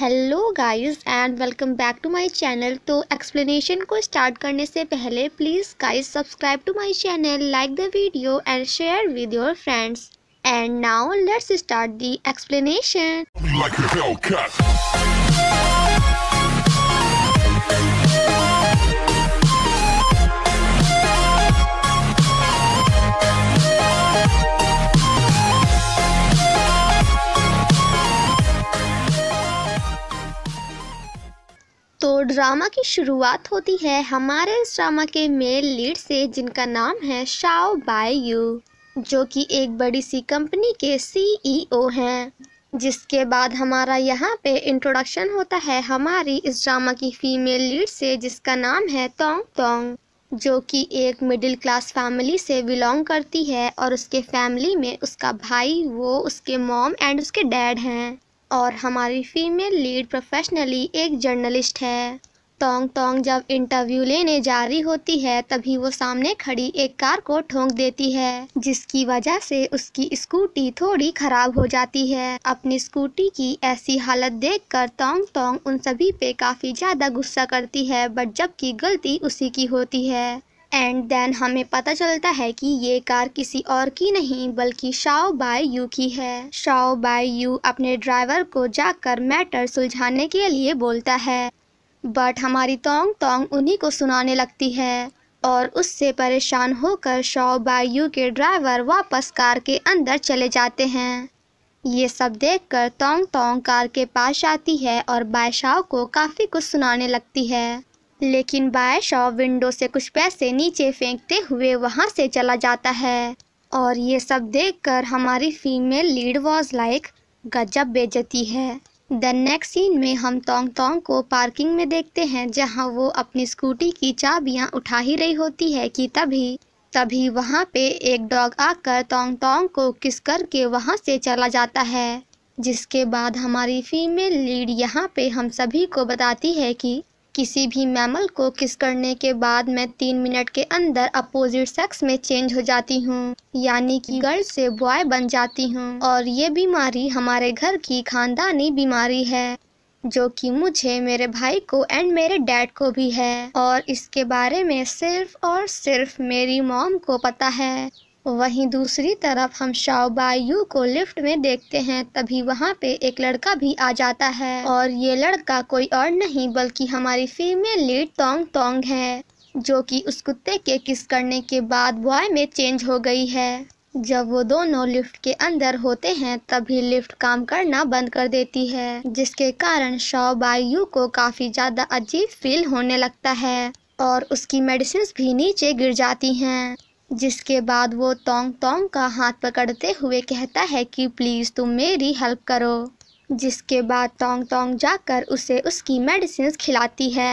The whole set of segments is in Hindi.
hello guys and welcome back to my channel तो एक्सप्लेनेशन को स्टार्ट करने से पहले please guys subscribe to my channel like the video and share with your friends and now let's start the explanation drama की शुरुआत होती है हमारे इस ड्रामा के मेल लीड से जिनका नाम है शाओ बाय यू जो कि एक बड़ी सी कंपनी के सीईओ e हैं जिसके बाद हमारा यहाँ पे इंट्रोडक्शन होता है हमारी इस ड्रामा की फीमेल लीड से जिसका नाम है तोंग तोंग जो कि एक मिडिल क्लास फैमिली से बिलोंग करती है और उसके फैमिली में उसका भाई वो उसके मॉम एंड उसके डैड हैं और हमारी फ़ीमेल लीड प्रोफेशनली एक जर्नलिस्ट है तोंग तोंग जब इंटरव्यू लेने जा रही होती है तभी वो सामने खड़ी एक कार को ठोंक देती है जिसकी वजह से उसकी स्कूटी थोड़ी खराब हो जाती है अपनी स्कूटी की ऐसी हालत देखकर तोंग तोंग उन सभी पे काफ़ी ज़्यादा गुस्सा करती है बट जबकि गलती उसी की होती है एंड देन हमें पता चलता है कि ये कार किसी और की नहीं बल्कि शाओ बाय यू की है शाओ बाय यू अपने ड्राइवर को जाकर मैटर सुलझाने के लिए बोलता है बट हमारी तोंग तोंग उन्हीं को सुनाने लगती है और उससे परेशान होकर शाओ बाय यू के ड्राइवर वापस कार के अंदर चले जाते हैं ये सब देखकर तोंग तोंग कार के पास आती है और बाय शाओ को काफ़ी कुछ सुनाने लगती है लेकिन बायशॉ विंडो से कुछ पैसे नीचे फेंकते हुए वहाँ से चला जाता है और ये सब देखकर हमारी फीमेल लीड वॉज लाइक गजब बेजती है द नेक्स्ट सीन में हम तोंग तोंग को पार्किंग में देखते हैं जहां वो अपनी स्कूटी की चाबियां उठा ही रही होती है कि तभी तभी वहां पे एक डॉग आकर तोंग तोंग को किस करके वहां से चला जाता है जिसके बाद हमारी फीमेल लीड यहाँ पे हम सभी को बताती है कि किसी भी मैमल को किस करने के बाद मैं तीन मिनट के अंदर अपोजिट सेक्स में चेंज हो जाती हूँ यानी कि गर्ल से बॉय बन जाती हूँ और ये बीमारी हमारे घर की खानदानी बीमारी है जो कि मुझे मेरे भाई को एंड मेरे डैड को भी है और इसके बारे में सिर्फ और सिर्फ मेरी मॉम को पता है वहीं दूसरी तरफ हम शाओबायू को लिफ्ट में देखते हैं तभी वहाँ पे एक लड़का भी आ जाता है और ये लड़का कोई और नहीं बल्कि हमारी फीमेल लीड टोंग टोंग है जो कि उस कुत्ते के किस करने के बाद बॉय में चेंज हो गई है जब वो दोनों लिफ्ट के अंदर होते हैं तभी लिफ्ट काम करना बंद कर देती है जिसके कारण शौबायू को काफ़ी ज़्यादा अजीब फील होने लगता है और उसकी मेडिसिन भी नीचे गिर जाती हैं जिसके बाद वो तोंग तोंग का हाथ पकड़ते हुए कहता है कि प्लीज़ तुम मेरी हेल्प करो जिसके बाद टोंग तोंग जाकर उसे उसकी मेडिसिन खिलाती है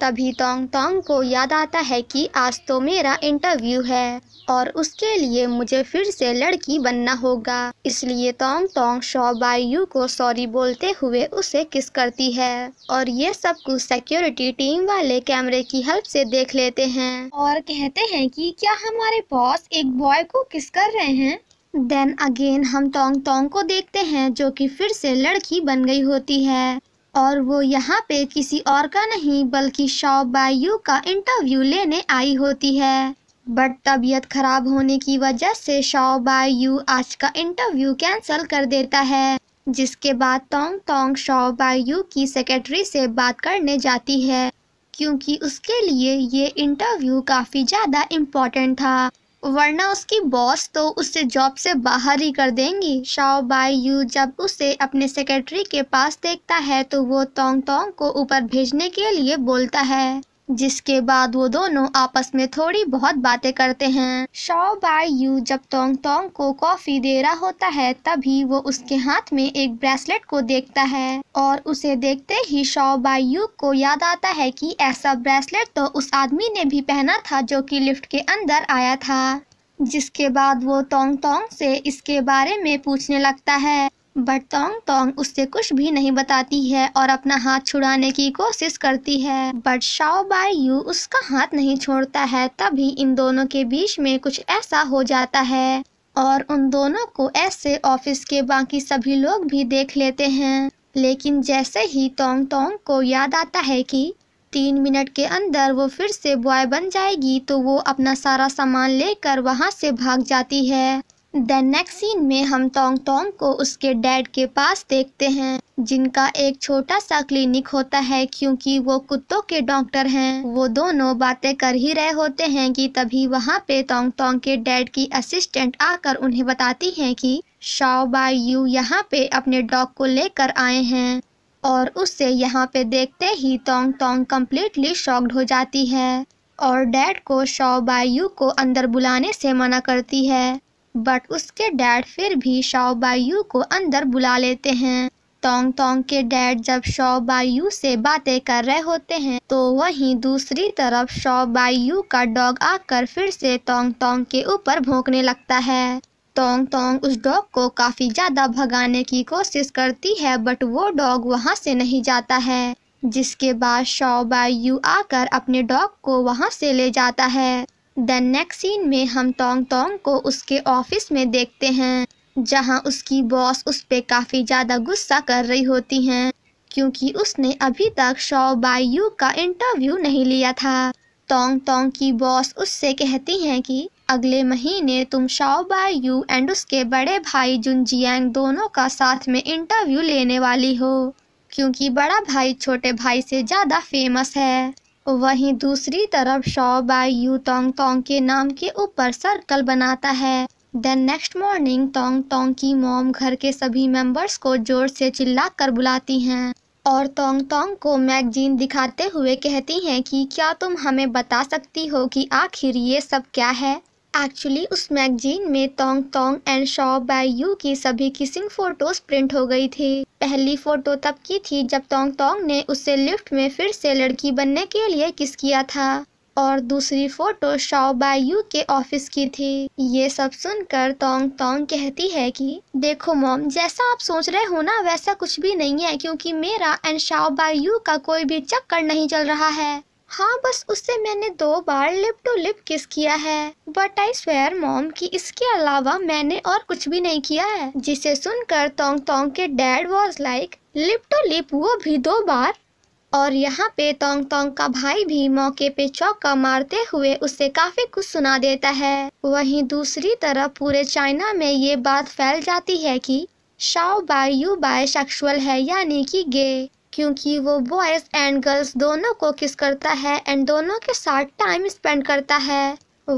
तभी तोंग तोंग को याद आता है कि आज तो मेरा इंटरव्यू है और उसके लिए मुझे फिर से लड़की बनना होगा इसलिए तोंग तोंग शोबायू को सॉरी बोलते हुए उसे किस करती है और ये सब कुछ सिक्योरिटी टीम वाले कैमरे की हेल्प से देख लेते हैं और कहते हैं कि क्या हमारे बॉस एक बॉय को किस कर रहे हैं देन अगेन हम टोंग टोंग को देखते हैं जो कि फिर से लड़की बन गई होती है और वो यहाँ पे किसी और का नहीं बल्कि बायू का इंटरव्यू लेने आई होती है बट तबीयत खराब होने की वजह से बायू आज का इंटरव्यू कैंसिल कर देता है जिसके बाद टोंग तोंग बायू की सेक्रेटरी से बात करने जाती है क्योंकि उसके लिए ये इंटरव्यू काफ़ी ज़्यादा इम्पोर्टेंट था वरना उसकी बॉस तो उसे जॉब से बाहर ही कर देंगी शाओ बाई यू जब उसे अपने सेक्रेटरी के पास देखता है तो वो तोंग तोंग को ऊपर भेजने के लिए बोलता है जिसके बाद वो दोनों आपस में थोड़ी बहुत बातें करते हैं शाओ बाई यू जब टोंग टोंग को कॉफ़ी दे रहा होता है तभी वो उसके हाथ में एक ब्रेसलेट को देखता है और उसे देखते ही शाओ बाई यू को याद आता है कि ऐसा ब्रेसलेट तो उस आदमी ने भी पहना था जो कि लिफ्ट के अंदर आया था जिसके बाद वो टोंग टोंग से इसके बारे में पूछने लगता है बट टोंग टोंग उससे कुछ भी नहीं बताती है और अपना हाथ छुड़ाने की कोशिश करती है बट शाओ बाई यू उसका हाथ नहीं छोड़ता है तभी इन दोनों के बीच में कुछ ऐसा हो जाता है और उन दोनों को ऐसे ऑफिस के बाकी सभी लोग भी देख लेते हैं लेकिन जैसे ही टोंग टोंग को याद आता है कि तीन मिनट के अंदर वो फिर से बॉय बन जाएगी तो वो अपना सारा सामान लेकर वहाँ से भाग जाती है देन नेक्स्ट सीन में हम टोंग टोंग को उसके डैड के पास देखते हैं जिनका एक छोटा सा क्लिनिक होता है क्योंकि वो कुत्तों के डॉक्टर हैं वो दोनों बातें कर ही रहे होते हैं कि तभी वहाँ पे टोंग टोंग के डैड की असिस्टेंट आकर उन्हें बताती हैं कि शाओ बाई यू यहाँ पे अपने डॉग को लेकर आए हैं और उससे यहाँ पे देखते ही टोंग टोंग कम्प्लीटली शॉक्ड हो जाती है और डैड को बाई यू को अंदर बुलाने से मना करती है बट उसके डैड फिर भी यू को अंदर बुला लेते हैं टोंग टोंग के डैड जब यू से बातें कर रहे होते हैं तो वहीं दूसरी तरफ यू का डॉग आकर फिर से टोंग टोंग के ऊपर भोंकने लगता है टोंग टोंग उस डॉग को काफ़ी ज़्यादा भगाने की कोशिश करती है बट वो डॉग वहाँ से नहीं जाता है जिसके बाद यू आकर अपने डॉग को वहाँ से ले जाता है देन नेक्स्ट सीन में हम टोंग टोंग को उसके ऑफिस में देखते हैं जहां उसकी बॉस उस पर काफ़ी ज़्यादा गुस्सा कर रही होती हैं क्योंकि उसने अभी तक शॉ यू का इंटरव्यू नहीं लिया था टोंग टोंग की बॉस उससे कहती हैं कि अगले महीने तुम शाओ बायू एंड उसके बड़े भाई जुनजियांग दोनों का साथ में इंटरव्यू लेने वाली हो क्योंकि बड़ा भाई छोटे भाई से ज़्यादा फेमस है वहीं दूसरी तरफ शॉबाई यू तोंग तोंग के नाम के ऊपर सर्कल बनाता है then next morning Tong Tong की मोम घर के सभी मेंबर्स को जोर से चिल्ला कर बुलाती हैं और तोंग तोंग को मैगजीन दिखाते हुए कहती हैं कि क्या तुम हमें बता सकती हो कि आखिर ये सब क्या है एक्चुअली उस मैगजीन में Tong Tong and Shao Bai Yu की सभी किसिंग फ़ोटोज़ प्रिंट हो गई थी पहली फ़ोटो तब की थी जब टोंग टोंग ने उसे लिफ्ट में फिर से लड़की बनने के लिए किस किया था और दूसरी फ़ोटो बायू के ऑफिस की थी ये सब सुनकर टोंग टोंग कहती है कि देखो मॉम जैसा आप सोच रहे हो ना वैसा कुछ भी नहीं है क्योंकि मेरा एंड बायू का कोई भी चक्कर नहीं चल रहा है हाँ बस उससे मैंने दो बार लिप टू लिप किस किया है बट आई स्वेयर मॉम कि इसके अलावा मैंने और कुछ भी नहीं किया है जिसे सुनकर तोंग तोंग के dad was like lip to lip वो भी दो बार और यहाँ पे तोंग तोंग का भाई भी मौके पे चौका मारते हुए उसे काफी कुछ सुना देता है वहीं दूसरी तरफ पूरे चाइना में ये बात फैल जाती है कि Shao Bai Yu bisexual है यानी कि गे क्योंकि वो बॉयज़ एंड गर्ल्स दोनों को किस करता है एंड दोनों के साथ टाइम स्पेंड करता है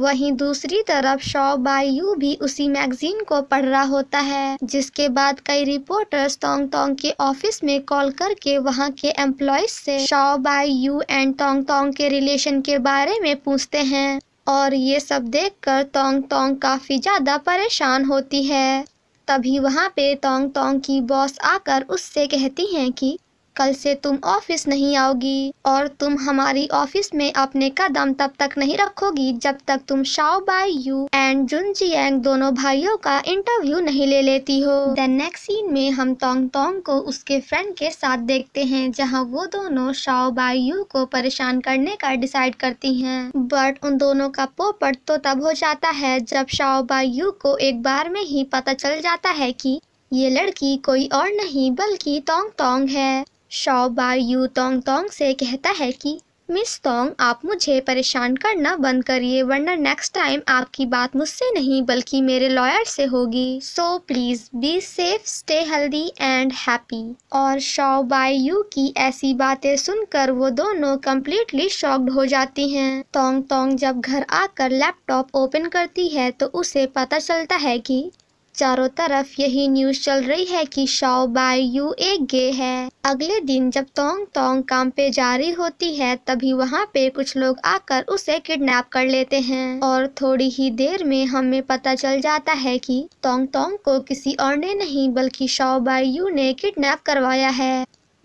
वहीं दूसरी तरफ शॉ यू भी उसी मैगजीन को पढ़ रहा होता है जिसके बाद कई रिपोर्टर्स टोंग टोंग के ऑफिस में कॉल करके वहां के एम्प्लॉयज से शॉ बायू एंड टोंग टोंग के रिलेशन के बारे में पूछते हैं और ये सब देखकर टोंग टोंग काफ़ी ज़्यादा परेशान होती है तभी वहाँ पे टोंग टोंग की बॉस आकर उससे कहती हैं कि कल से तुम ऑफिस नहीं आओगी और तुम हमारी ऑफिस में अपने कदम तब तक नहीं रखोगी जब तक तुम Shao Bai Yu and Jun Jiang दोनों भाइयों का इंटरव्यू नहीं ले लेती हो देन नेक्स्ट सीन में हम टोंग टोंग को उसके फ्रेंड के साथ देखते हैं जहाँ वो दोनों शाओ बाई यू को परेशान करने का डिसाइड करती हैं बट उन दोनों का पोपट तो तब हो जाता है जब शाओ बाई यू को एक बार में ही पता चल जाता है कि ये लड़की कोई और नहीं बल्कि टोंग टोंग है शव बार यू तोंग तोंग से कहता है कि मिस तोंग आप मुझे परेशान करना बंद करिए वरना नेक्स्ट टाइम आपकी बात मुझसे नहीं बल्कि मेरे लॉयर से होगी so please be safe stay healthy and happy और शॉ बाय यू की ऐसी बातें सुनकर वो दोनों कम्प्लीटली शॉक्ड हो जाती हैं तोंग तोंग जब घर आकर लैपटॉप ओपन करती है तो उसे पता चलता है कि चारों तरफ यही न्यूज चल रही है कि शाओ बाई यू एक गे है अगले दिन जब तोंग तोंग काम पे जारी होती है तभी वहाँ पे कुछ लोग आकर उसे किडनैप कर लेते हैं और थोड़ी ही देर में हमें पता चल जाता है कि तोंग तोंग को किसी और ने नहीं बल्कि शाओ बाई यू ने किडनैप करवाया है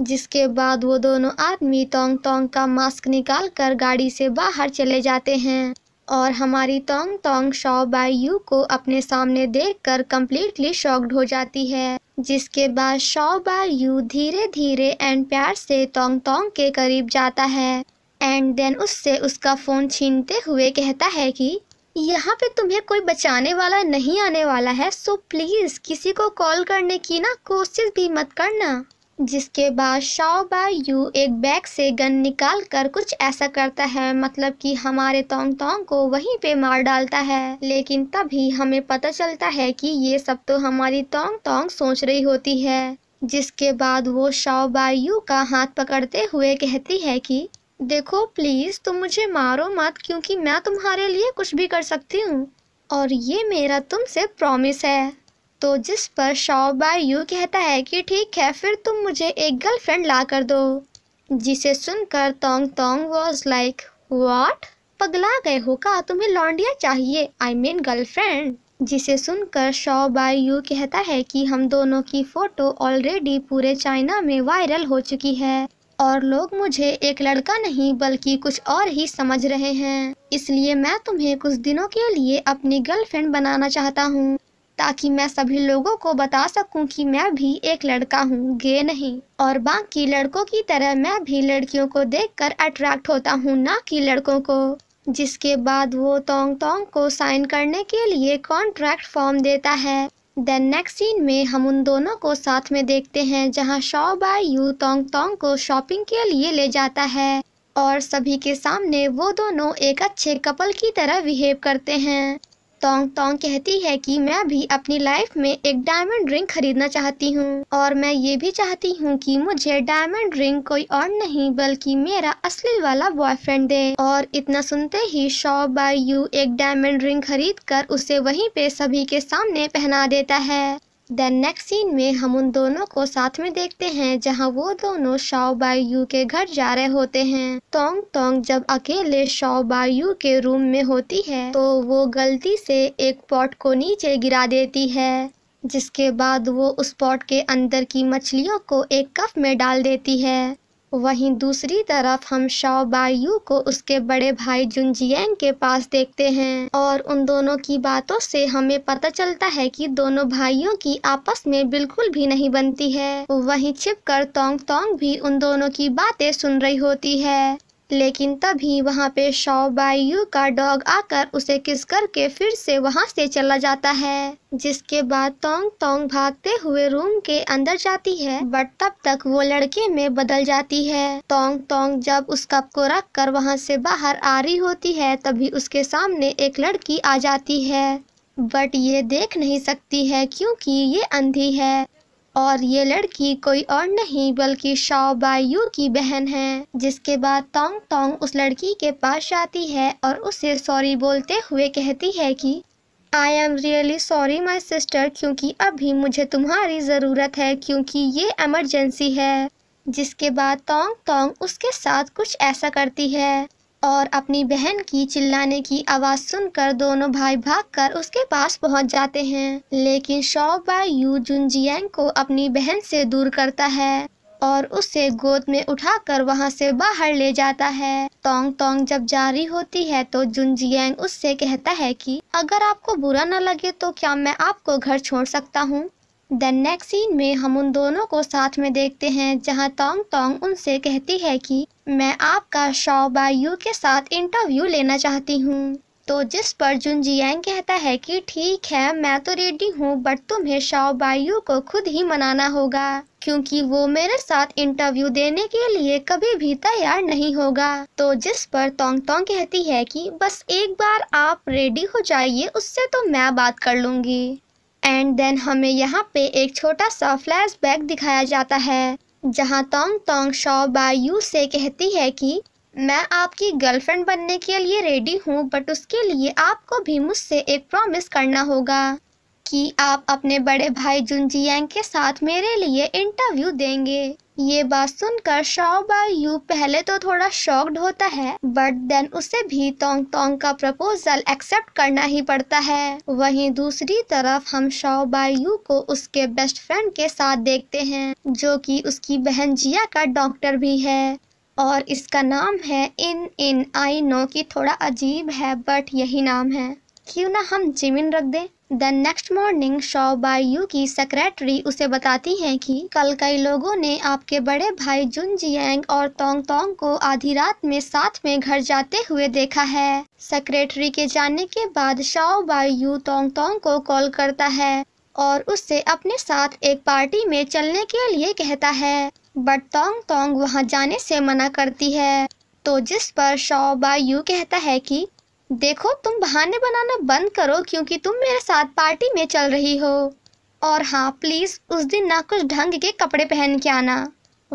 जिसके बाद वो दोनों आदमी तोंग तोंग का मास्क निकाल कर गाड़ी से बाहर चले जाते हैं और हमारी Tong Tong Shao Bai Yu को अपने सामने देख कर कम्प्लीटली शॉक्ड हो जाती है जिसके बाद शॉ बाई यू धीरे धीरे एंड प्यार से तोंग तोंग के करीब जाता है एंड देन उससे उसका फ़ोन छीनते हुए कहता है कि यहाँ पे तुम्हें कोई बचाने वाला नहीं आने वाला है सो प्लीज़ किसी को कॉल करने की ना कोशिश भी मत करना जिसके बाद शाओबा यू एक बैग से गन निकाल कर कुछ ऐसा करता है मतलब कि हमारे तोंग तोंग को वहीं पे मार डालता है लेकिन तभी हमें पता चलता है कि ये सब तो हमारी तोंग तोंग सोच रही होती है जिसके बाद वो शाओबा यू का हाथ पकड़ते हुए कहती है कि देखो प्लीज़ तुम मुझे मारो मत क्योंकि मैं तुम्हारे लिए कुछ भी कर सकती हूँ और ये मेरा तुमसे प्रॉमिस है तो जिस पर शाओबार यू कहता है कि ठीक है फिर तुम मुझे एक गर्लफ्रेंड ला कर दो जिसे सुनकर Tong Tong was like what पगला गए हो का तुम्हें लॉन्डिया चाहिए आई मीन गर्लफ्रेंड जिसे सुनकर शॉ बाई यू कहता है कि हम दोनों की फ़ोटो ऑलरेडी पूरे चाइना में वायरल हो चुकी है और लोग मुझे एक लड़का नहीं बल्कि कुछ और ही समझ रहे हैं इसलिए मैं तुम्हें कुछ दिनों के लिए अपनी गर्लफ्रेंड बनाना चाहता हूँ ताकि मैं सभी लोगों को बता सकूं कि मैं भी एक लड़का हूं गे नहीं और बाकी लड़कों की तरह मैं भी लड़कियों को देखकर अट्रैक्ट होता हूं ना कि लड़कों को जिसके बाद वो तोंग तोंग को साइन करने के लिए कॉन्ट्रैक्ट फॉर्म देता है देन नेक्स्ट सीन में हम उन दोनों को साथ में देखते हैं जहाँ बाय यू तोंग तोंग को शॉपिंग के लिए ले जाता है और सभी के सामने वो दोनों एक अच्छे कपल की तरह बिहेव करते हैं टोंग टोंग कहती है कि मैं भी अपनी लाइफ में एक डायमंड रिंग खरीदना चाहती हूँ और मैं ये भी चाहती हूँ कि मुझे डायमंड रिंग कोई और नहीं बल्कि मेरा असली वाला बॉयफ्रेंड दे और इतना सुनते ही शॉ बाई यू एक डायमंड रिंग खरीद कर उसे वहीं पे सभी के सामने पहना देता है देन नेक्स्ट सीन में हम उन दोनों को साथ में देखते हैं जहां वो दोनों शाओबाई यू के घर जा रहे होते हैं तोंग तोंग जब अकेले शाओबाई यू के रूम में होती है तो वो गलती से एक पॉट को नीचे गिरा देती है जिसके बाद वो उस पॉट के अंदर की मछलियों को एक कप में डाल देती है वहीं दूसरी तरफ हम शाओबायू को उसके बड़े भाई जुंजियांग के पास देखते हैं और उन दोनों की बातों से हमें पता चलता है कि दोनों भाइयों की आपस में बिल्कुल भी नहीं बनती है वहीं छिपकर तोंग तोंग भी उन दोनों की बातें सुन रही होती है लेकिन तभी वहाँ पे शौबाइयू का डॉग आकर उसे किस करके फिर से वहाँ से चला जाता है जिसके बाद तोंग तोंग भागते हुए रूम के अंदर जाती है बट तब तक वो लड़के में बदल जाती है तोंग तोंग जब उस कप को रख कर वहाँ से बाहर आ रही होती है तभी उसके सामने एक लड़की आ जाती है बट ये देख नहीं सकती है क्योंकि ये अंधी है और ये लड़की कोई और नहीं बल्कि बायू की बहन है जिसके बाद तोंग तोंग उस लड़की के पास जाती है और उसे सॉरी बोलते हुए कहती है कि I am really sorry my sister क्योंकि अभी मुझे तुम्हारी ज़रूरत है क्योंकि ये एमरजेंसी है जिसके बाद तोंग तोंग उसके साथ कुछ ऐसा करती है और अपनी बहन की चिल्लाने की आवाज़ सुनकर दोनों भाई भागकर उसके पास पहुंच जाते हैं लेकिन शॉबाई यू जुनजियांग को अपनी बहन से दूर करता है और उसे गोद में उठाकर वहां से बाहर ले जाता है तोंग टोंग जब जारी होती है तो जुनजियांग उससे कहता है कि अगर आपको बुरा न लगे तो क्या मैं आपको घर छोड़ सकता हूँ देन नेक्स्ट सीन में हम उन दोनों को साथ में देखते हैं जहां तोंग तोंग उनसे कहती है कि मैं आपका शॉबायू के साथ इंटरव्यू लेना चाहती हूँ तो जिस पर जुनजियांग कहता है कि ठीक है मैं तो रेडी हूँ बट तुम्हें शाओबायू को खुद ही मनाना होगा क्योंकि वो मेरे साथ इंटरव्यू देने के लिए कभी भी तैयार नहीं होगा तो जिस पर तोंग तोंग कहती है कि बस एक बार आप रेडी हो जाइए उससे तो मैं बात कर लूँगी एंड देन हमें यहाँ पे एक छोटा सा फ्लैशबैक दिखाया जाता है जहाँ तोंग तोंग शॉ बायू से कहती है कि मैं आपकी गर्लफ्रेंड बनने के लिए रेडी हूँ बट उसके लिए आपको भी मुझसे एक प्रॉमिस करना होगा कि आप अपने बड़े भाई जुनजियांग के साथ मेरे लिए इंटरव्यू देंगे ये बात सुनकर शाओबाई यू पहले तो थोड़ा शॉक्ड होता है बट देन उसे भी तोंग तोंग का प्रपोजल एक्सेप्ट करना ही पड़ता है वहीं दूसरी तरफ हम शाओबाई यू को उसके बेस्ट फ्रेंड के साथ देखते हैं जो कि उसकी बहन जिया का डॉक्टर भी है और इसका नाम है इन इन आई नो की थोड़ा अजीब है बट यही नाम है क्यों ना हम जिमिन रख दें द नेक्स्ट मॉर्निंग यू की सेक्रेटरी उसे बताती हैं कि कल कई लोगों ने आपके बड़े भाई जुन जियांग और तोंग तोंग को आधी रात में साथ में घर जाते हुए देखा है सेक्रेटरी के जाने के बाद यू तोंग तोंग को कॉल करता है और उससे अपने साथ एक पार्टी में चलने के लिए कहता है बट तोंग तोंग वहाँ जाने से मना करती है तो जिस पर यू कहता है कि देखो तुम बहाने बनाना बंद करो क्योंकि तुम मेरे साथ पार्टी में चल रही हो और हाँ प्लीज़ उस दिन ना कुछ ढंग के कपड़े पहन के आना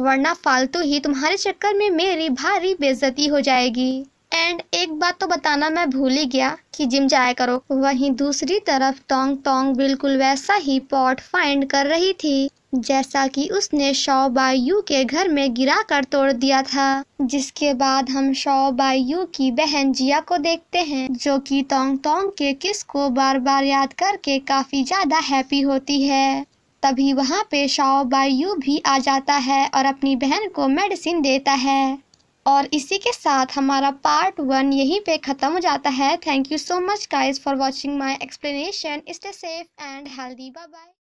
वरना फालतू ही तुम्हारे चक्कर में मेरी भारी बेइज्जती हो जाएगी एंड एक बात तो बताना मैं भूल ही गया कि जिम जाया करो वहीं दूसरी तरफ टोंग टोंग बिल्कुल वैसा ही पॉट फाइंड कर रही थी जैसा कि उसने शौबायू के घर में गिरा कर तोड़ दिया था जिसके बाद हम बायू की बहन जिया को देखते हैं जो कि तोंग तोंग के किस को बार बार याद करके काफ़ी ज़्यादा हैप्पी होती है तभी वहाँ पे शौबायू भी आ जाता है और अपनी बहन को मेडिसिन देता है और इसी के साथ हमारा पार्ट वन यहीं पे ख़त्म हो जाता है thank you so much guys for watching my explanation stay safe and healthy bye bye